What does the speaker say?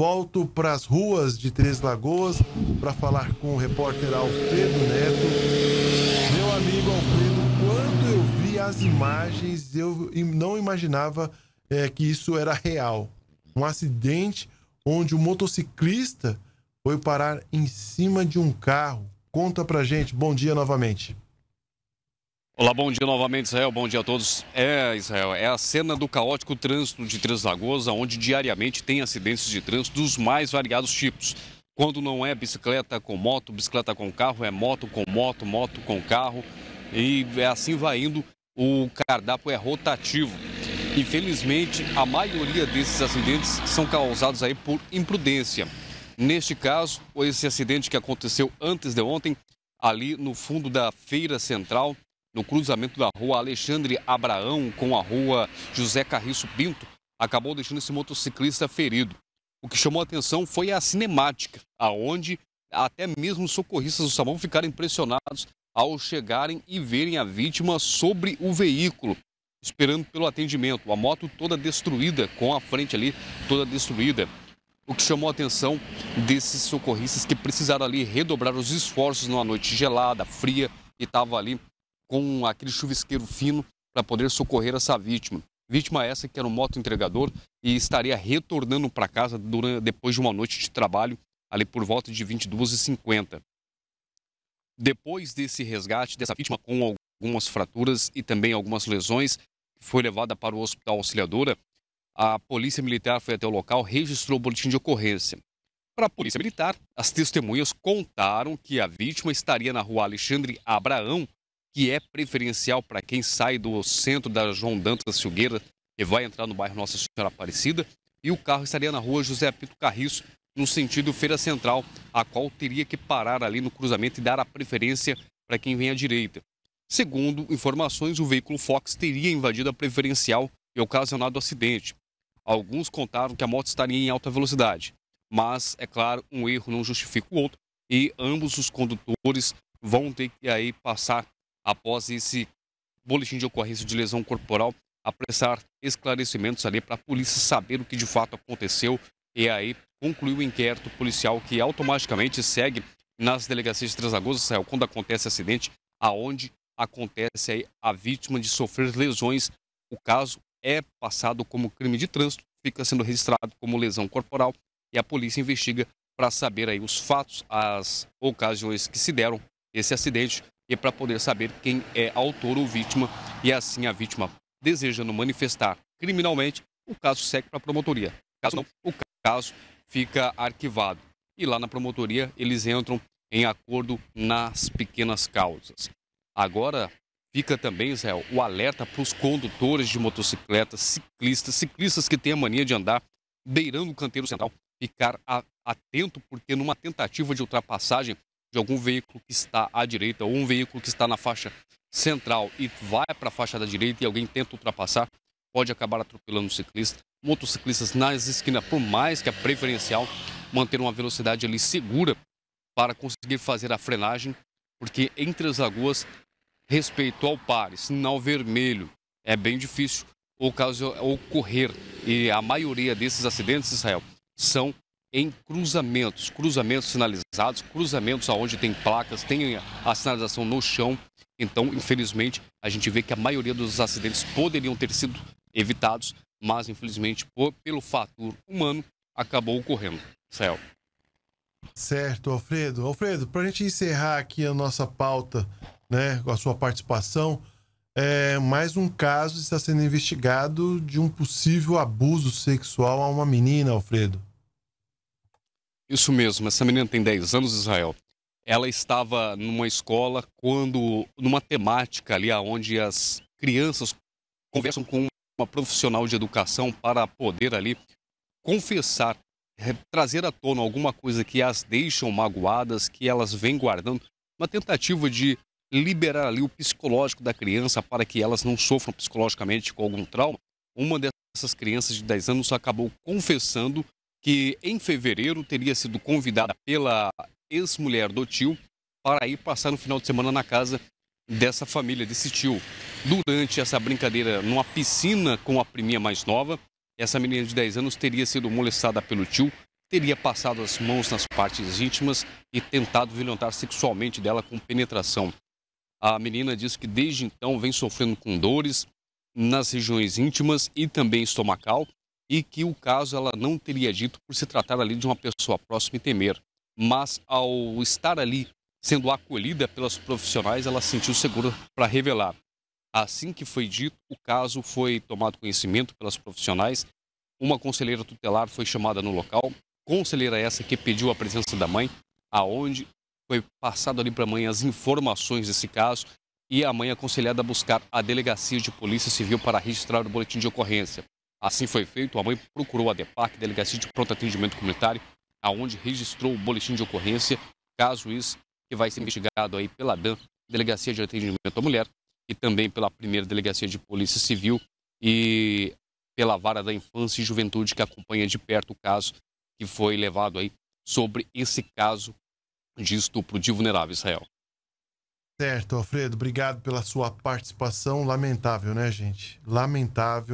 Volto para as ruas de Três Lagoas para falar com o repórter Alfredo Neto. Meu amigo Alfredo, quando eu vi as imagens, eu não imaginava é, que isso era real. Um acidente onde um motociclista foi parar em cima de um carro. Conta pra gente. Bom dia novamente. Olá, bom dia novamente, Israel. Bom dia a todos. É, Israel, é a cena do caótico trânsito de Três Lagoas, onde diariamente tem acidentes de trânsito dos mais variados tipos. Quando não é bicicleta com moto, bicicleta com carro, é moto com moto, moto com carro. E é assim vai indo, o cardápio é rotativo. Infelizmente, a maioria desses acidentes são causados aí por imprudência. Neste caso, esse acidente que aconteceu antes de ontem, ali no fundo da feira central, no cruzamento da rua Alexandre Abraão com a rua José Carriço Pinto, acabou deixando esse motociclista ferido. O que chamou a atenção foi a cinemática, aonde até mesmo os socorristas do Samão ficaram impressionados ao chegarem e verem a vítima sobre o veículo, esperando pelo atendimento. A moto toda destruída, com a frente ali toda destruída. O que chamou a atenção desses socorristas que precisaram ali redobrar os esforços numa noite gelada, fria, e estava ali com aquele chuvisqueiro fino para poder socorrer essa vítima. Vítima essa que era um moto entregador e estaria retornando para casa durante, depois de uma noite de trabalho, ali por volta de 22h50. Depois desse resgate dessa vítima com algumas fraturas e também algumas lesões, foi levada para o hospital auxiliadora. A polícia militar foi até o local, registrou o boletim de ocorrência. Para a polícia militar, as testemunhas contaram que a vítima estaria na rua Alexandre Abraão, que é preferencial para quem sai do centro da João Dantas Filgueira e vai entrar no bairro Nossa Senhora Aparecida. E o carro estaria na rua José Apito Carriço, no sentido Feira Central, a qual teria que parar ali no cruzamento e dar a preferência para quem vem à direita. Segundo informações, o veículo Fox teria invadido a preferencial e ocasionado o acidente. Alguns contaram que a moto estaria em alta velocidade, mas é claro, um erro não justifica o outro e ambos os condutores vão ter que aí passar após esse boletim de ocorrência de lesão corporal, apressar esclarecimentos ali para a polícia saber o que de fato aconteceu e aí concluir o inquérito policial que automaticamente segue nas delegacias de Três Lagoas, quando acontece acidente, aonde acontece aí a vítima de sofrer lesões. O caso é passado como crime de trânsito, fica sendo registrado como lesão corporal e a polícia investiga para saber aí os fatos, as ocasiões que se deram esse acidente e é para poder saber quem é autor ou vítima. E é assim a vítima desejando manifestar criminalmente, o caso segue para a promotoria. Caso não, o caso fica arquivado. E lá na promotoria eles entram em acordo nas pequenas causas. Agora fica também, Israel, o alerta para os condutores de motocicletas, ciclistas, ciclistas que têm a mania de andar beirando o canteiro central, ficar atento, porque numa tentativa de ultrapassagem de algum veículo que está à direita ou um veículo que está na faixa central e vai para a faixa da direita e alguém tenta ultrapassar, pode acabar atropelando o ciclista. Motociclistas nas esquinas, por mais que a é preferencial, manter uma velocidade ali segura para conseguir fazer a frenagem, porque entre as lagoas, respeito ao pare, sinal vermelho, é bem difícil ocorrer. E a maioria desses acidentes, Israel, são em cruzamentos, cruzamentos sinalizados, cruzamentos aonde tem placas, tem a sinalização no chão. Então, infelizmente, a gente vê que a maioria dos acidentes poderiam ter sido evitados, mas infelizmente, por, pelo fator humano, acabou ocorrendo. Céu. Certo, Alfredo. Alfredo, para a gente encerrar aqui a nossa pauta, né, com a sua participação, é, mais um caso está sendo investigado de um possível abuso sexual a uma menina, Alfredo. Isso mesmo, essa menina tem 10 anos, Israel. Ela estava numa escola quando, numa temática ali, onde as crianças conversam com uma profissional de educação para poder ali confessar, trazer à tona alguma coisa que as deixam magoadas, que elas vêm guardando, uma tentativa de liberar ali o psicológico da criança para que elas não sofram psicologicamente com algum trauma. Uma dessas crianças de 10 anos acabou confessando que em fevereiro teria sido convidada pela ex-mulher do tio para ir passar no final de semana na casa dessa família, desse tio. Durante essa brincadeira numa piscina com a priminha mais nova, essa menina de 10 anos teria sido molestada pelo tio, teria passado as mãos nas partes íntimas e tentado violentar sexualmente dela com penetração. A menina diz que desde então vem sofrendo com dores nas regiões íntimas e também estomacal e que o caso ela não teria dito por se tratar ali de uma pessoa próxima e temer. Mas ao estar ali sendo acolhida pelas profissionais, ela sentiu segura para revelar. Assim que foi dito, o caso foi tomado conhecimento pelas profissionais. Uma conselheira tutelar foi chamada no local, conselheira essa que pediu a presença da mãe, aonde foi passado ali para a mãe as informações desse caso e a mãe aconselhada a buscar a delegacia de polícia civil para registrar o boletim de ocorrência. Assim foi feito, a mãe procurou a DEPAC, Delegacia de Pronto Atendimento Comunitário, aonde registrou o boletim de ocorrência, caso isso que vai ser investigado aí pela DAN, Delegacia de Atendimento à Mulher, e também pela Primeira Delegacia de Polícia Civil e pela Vara da Infância e Juventude, que acompanha de perto o caso que foi levado aí sobre esse caso de estupro de vulnerável Israel. Certo, Alfredo, obrigado pela sua participação. Lamentável, né, gente? Lamentável.